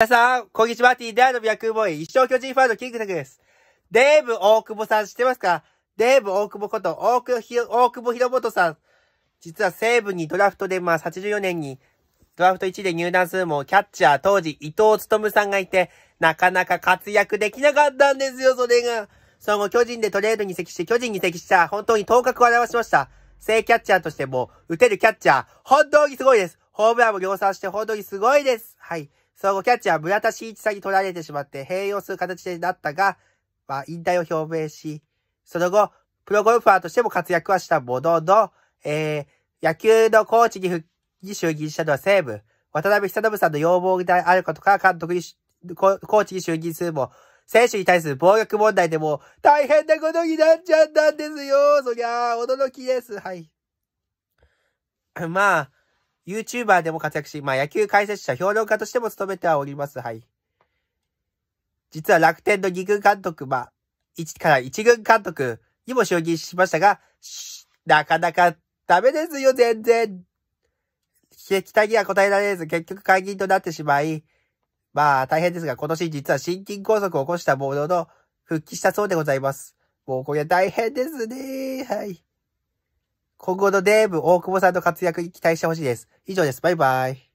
皆さん、こんにちは。ティーダーのビアクーボーイ、一生巨人ファンのキングタクです。デーブ大久保さん知ってますかデーブ大久保こと大久ひ、大久保博元さん。実は西武にドラフトで、まあ84年にドラフト1で入団するも、キャッチャー当時伊藤勤さんがいて、なかなか活躍できなかったんですよ、それが。その後巨人でトレードに移籍して、巨人に移籍した、本当に頭角を現しました。正キャッチャーとしても、打てるキャッチャー、本当にすごいです。ホームランも量産して本当にすごいです。はい。総合キャッチャー村田真一さんに取られてしまって併用する形でなったが、まあ、引退を表明し、その後、プロゴルファーとしても活躍はしたものの、えー、野球のコーチに復に就任したのは西武。渡辺久信さんの要望であることから監督に、コーチに就任するも、選手に対する暴力問題でも、大変なことになっちゃったんですよ。そりゃ驚きです。はい。まあ、YouTuber でも活躍し、まあ、野球解説者、評論家としても務めてはおります。はい。実は楽天の2軍監督、まあ、1から1軍監督にも就任しましたが、なかなかダメですよ、全然。期待には応えられず、結局解禁となってしまい、まあ、大変ですが、今年実は心筋梗塞を起こしたものの、復帰したそうでございます。もうこれ大変ですね。はい。今後のデーブ大久保さんの活躍に期待してほしいです。以上です。バイバイ。